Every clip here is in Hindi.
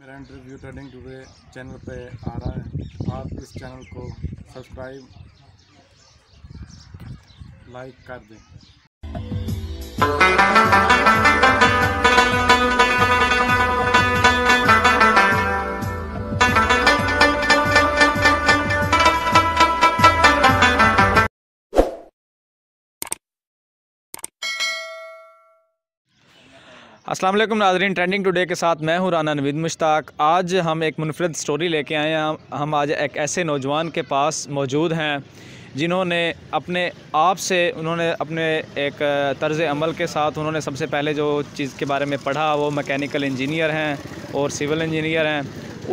मेरा इंटरव्यू ट्रेडिंग टूडे चैनल पे आ रहा है आप इस चैनल को सब्सक्राइब लाइक कर दें अस्सलाम वालेकुम नाजरीन ट्रेंडिंग टुडे के साथ मैं हूं राना नवीद मुश्ताक आज हम एक मुनफरद स्टोरी लेके आए हैं हम आज एक ऐसे नौजवान के पास मौजूद हैं जिन्होंने अपने आप से उन्होंने अपने एक तर्ज़ अमल के साथ उन्होंने सबसे पहले जो चीज़ के बारे में पढ़ा वो मैकेनिकल इंजीनियर हैं और सिविल इंजीनियर हैं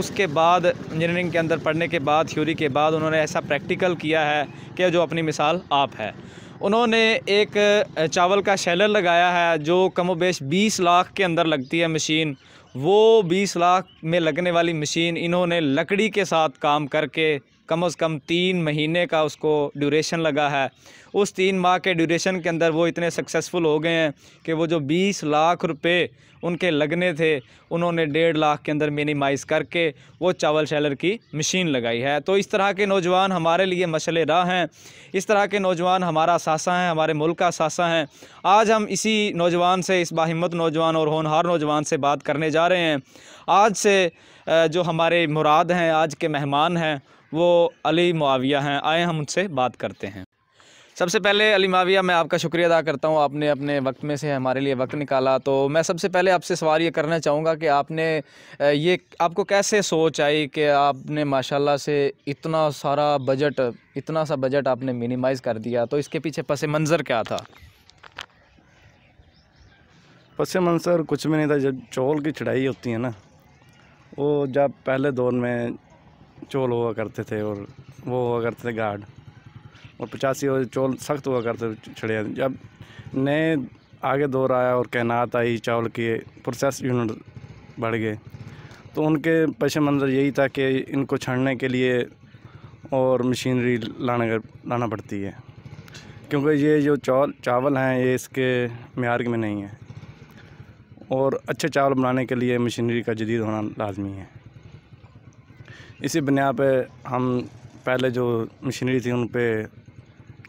उसके बाद इंजीनियरिंग के अंदर पढ़ने के बाद थ्योरी के बाद उन्होंने ऐसा प्रैक्टिकल किया है कि जो अपनी मिसाल आप है उन्होंने एक चावल का शैलर लगाया है जो कमो बेश बीस लाख के अंदर लगती है मशीन वो बीस लाख में लगने वाली मशीन इन्होंने लकड़ी के साथ काम करके कम अज़ कम तीन महीने का उसको ड्यूरेशन लगा है उस तीन माह के ड्यूरेशन के अंदर वो इतने सक्सेसफुल हो गए हैं कि वो जो बीस लाख रुपये उनके लगने थे उन्होंने डेढ़ लाख के अंदर मिनिमाइज करके वो चावल शैलर की मशीन लगाई है तो इस तरह के नौजवान हमारे लिए मसले राह हैं इस तरह के नौजवान हमारा सासा हैं हमारे मुल्क का सासा हैं आज हम इसी नौजवान से इस बाहिम्मत नौजवान और होनहार नौजवान से बात करने जा रहे हैं आज से जो हमारे मुराद हैं आज के मेहमान हैं वो अली मुआविया हैं आए हम उनसे बात करते हैं सबसे पहले अली माविया मैं आपका शुक्रिया अदा करता हूँ आपने अपने वक्त में से हमारे लिए वक्त निकाला तो मैं सबसे पहले आपसे सवाल ये करना चाहूँगा कि आपने ये आपको कैसे सोच आई कि आपने माशाल्लाह से इतना सारा बजट इतना सा बजट आपने मिनिमाइज़ कर दिया तो इसके पीछे पस मंज़र क्या था पस मंज़र कुछ भी नहीं था जब चोल की चढ़ाई होती है ना वो जब पहले दौर में चोल हुआ करते थे और वो हुआ करते थे गार्ड और पचासी और चौल सख्त हुआ करते छड़े जब नए आगे दौर आया और कहनात आई चावल के प्रोसेस यूनिट बढ़ गए तो उनके पेश मंजर यही था कि इनको छड़ने के लिए और मशीनरी लाने लाना पड़ती है क्योंकि ये जो चावल चावल हैं ये इसके मैार में नहीं है और अच्छे चावल बनाने के लिए मशीनरी का जदीद होना लाजमी है इसी बुनियाद पर हम पहले जो मशीनरी थी उन पर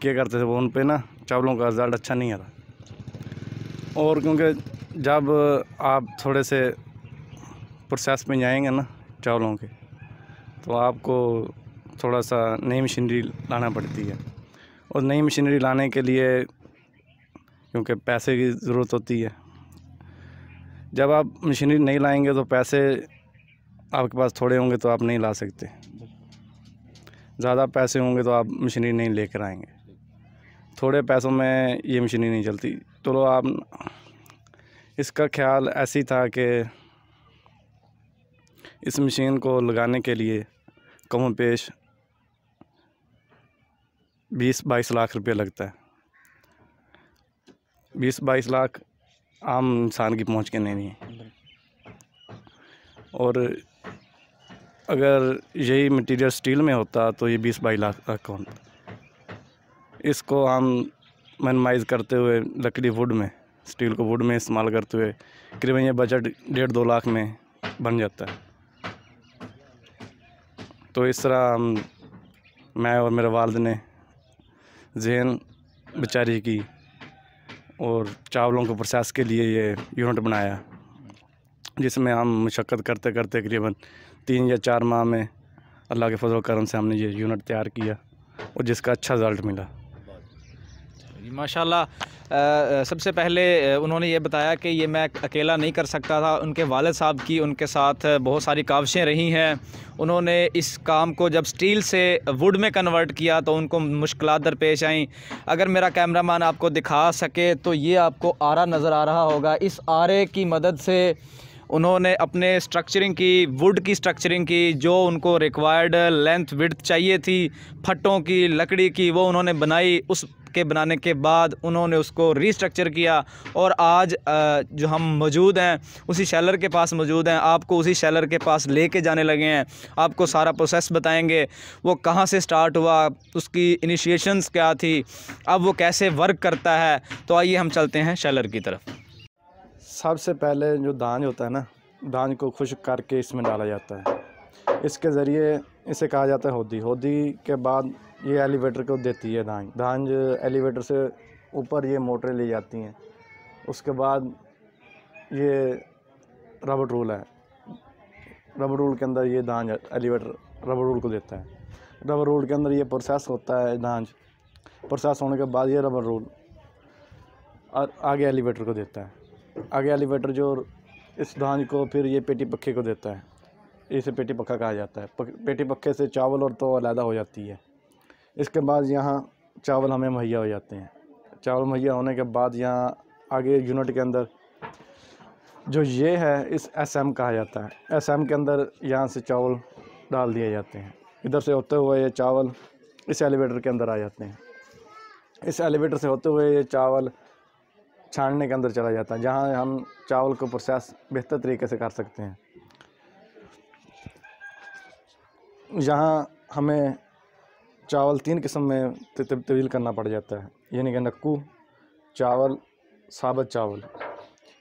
क्या करते थे वो उन पर ना चावलों का रिज़ल्ट अच्छा नहीं आ रहा और क्योंकि जब आप थोड़े से प्रोसेस में जाएंगे ना चावलों के तो आपको थोड़ा सा नई मशीनरी लाना पड़ती है और नई मशीनरी लाने के लिए क्योंकि पैसे की ज़रूरत होती है जब आप मशीनरी नहीं लाएंगे तो पैसे आपके पास थोड़े होंगे तो आप नहीं ला सकते ज़्यादा पैसे होंगे तो आप मशीनरी नहीं लेकर आएंगे थोड़े पैसों में ये मशीनी नहीं चलती तो आप इसका ख्याल ऐसी था कि इस मशीन को लगाने के लिए कम पेश बीस बाईस लाख रुपये लगता है बीस बाईस लाख आम इंसान की पहुंच के नहीं है और अगर यही मटेरियल स्टील में होता तो ये बीस बाईस लाख का होता इसको हम मनमाइज करते हुए लकड़ी वुड में स्टील को वुड में इस्तेमाल करते हुए करीबन ये बजट डेढ़ दो लाख में बन जाता है तो इस तरह हम मैं और मेरे वालद ने जहन बेचारी की और चावलों को प्रोसेस के लिए ये यूनिट बनाया जिसमें हम मशक्क़त करते करते करीबन तीन या चार माह में अल्लाह के फजल करम से हमने ये यूनिट तैयार किया और जिसका अच्छा रिज़ल्ट मिला जी माशाल्लाह सबसे पहले उन्होंने ये बताया कि ये मैं अकेला नहीं कर सकता था उनके वालद साहब की उनके साथ बहुत सारी काविशें रही हैं उन्होंने इस काम को जब स्टील से वुड में कन्वर्ट किया तो उनको मुश्किल दरपेश आईं अगर मेरा कैमरामैन आपको दिखा सके तो ये आपको आरा नज़र आ रहा होगा इस आरे की मदद से उन्होंने अपने स्ट्रक्चरिंग की वुड की स्ट्रक्चरिंग की जो उनको रिक्वायर्ड लेंथ विड्थ चाहिए थी फटों की लकड़ी की वो उन्होंने बनाई उस के बनाने के बाद उन्होंने उसको रीस्ट्रक्चर किया और आज जो हम मौजूद हैं उसी शैलर के पास मौजूद हैं आपको उसी शैलर के पास ले के जाने लगे हैं आपको सारा प्रोसेस बताएँगे वो कहाँ से स्टार्ट हुआ उसकी इनिशिएशंस क्या थी अब वो कैसे वर्क करता है तो आइए हम चलते हैं शैलर की तरफ सबसे पहले जो धान होता है ना धान को खुश करके इसमें डाला जाता है इसके ज़रिए इसे कहा जाता है होदी होदी के बाद ये एलिवेटर को देती है धांज धांज एलिवेटर से ऊपर ये मोटरें ले जाती हैं उसके बाद ये रबड़ रूल है रबड़ रूल के अंदर ये धांज एलिवेटर रबड़ रूल को देता है रबड़ रूल के अंदर ये प्रोसेस होता है धांज प्रोसेस होने के बाद ये रबड़ रूल और आगे एलिवेटर को देता है आगे एलिवेटर जो इस धान को फिर ये पेटी पक्के को देता है इसे पेटी पक्का कहा जाता है पेटी पक्के से चावल और तो अलहदा हो जाती है इसके बाद यहाँ चावल हमें मुहैया हो जाते हैं चावल मुहैया होने के बाद यहाँ आगे यूनिट के अंदर जो ये है इस एसएम कहा जाता है एसएम के अंदर यहाँ से चावल डाल दिए जाते हैं इधर से होते हुए ये चावल इस एलिवेटर के अंदर आ जाते हैं इस एलिवेटर से होते हुए ये चावल छानने के अंदर चला जाता है जहाँ हम चावल को प्रोसेस बेहतर तरीके से कर सकते हैं यहाँ हमें चावल तीन किस्म में तब्दील करना पड़ जाता है यानी कि नक्कू चावल साबत चावल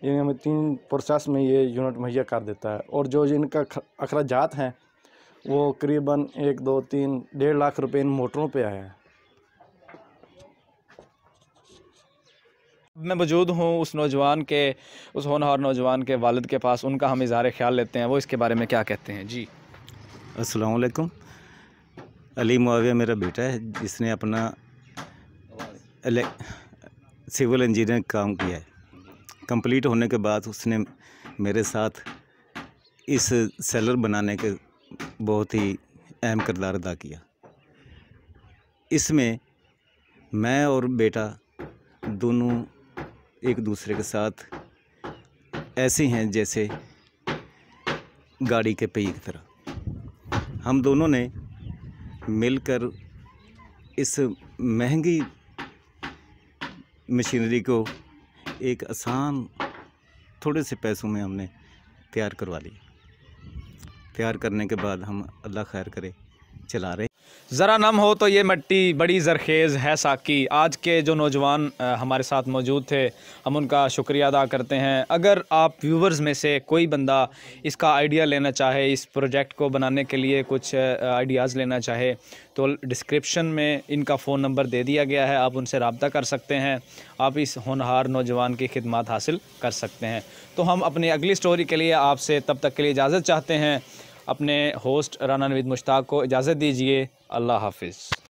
ये हमें तीन प्रोसेस में ये यूनिट मुहैया कर देता है और जो इनका अखराजात हैं वो करीबन एक दो तीन डेढ़ लाख रुपए इन मोटरों पे आए हैं मैं मौजूद हूँ उस नौजवान के उस होनहार नौजवान के वालद के पास उनका हम इज़हार ख्याल लेते हैं वो इसके बारे में क्या कहते हैं जी असलकुम अली मुआविया मेरा बेटा है जिसने अपना सिविल इंजीनियर काम किया है कंप्लीट होने के बाद उसने मेरे साथ इस सेलर बनाने के बहुत ही अहम किरदार अदा किया इसमें मैं और बेटा दोनों एक दूसरे के साथ ऐसे हैं जैसे गाड़ी के पहिए की तरह हम दोनों ने मिलकर इस महंगी मशीनरी को एक आसान थोड़े से पैसों में हमने तैयार करवा ली तैयार करने के बाद हम अल्लाह खैर करें चला रहे ज़रा नम हो तो ये मिट्टी बड़ी ज़रखेज़ है साकी आज के जो नौजवान हमारे साथ मौजूद थे हम उनका शुक्रिया अदा करते हैं अगर आप व्यूवर्स में से कोई बंदा इसका आइडिया लेना चाहे इस प्रोजेक्ट को बनाने के लिए कुछ आइडियाज़ लेना चाहे तो डिस्क्रिप्शन में इनका फ़ोन नंबर दे दिया गया है आप उनसे रबता कर सकते हैं आप इस होनहार नौजवान की खिदमत हासिल कर सकते हैं तो हम अपनी अगली स्टोरी के लिए आपसे तब तक के लिए इजाज़त चाहते हैं अपने होस्ट राना नवीद मुश्ताक को इजाज़त दीजिए अल्लाह हाफिज़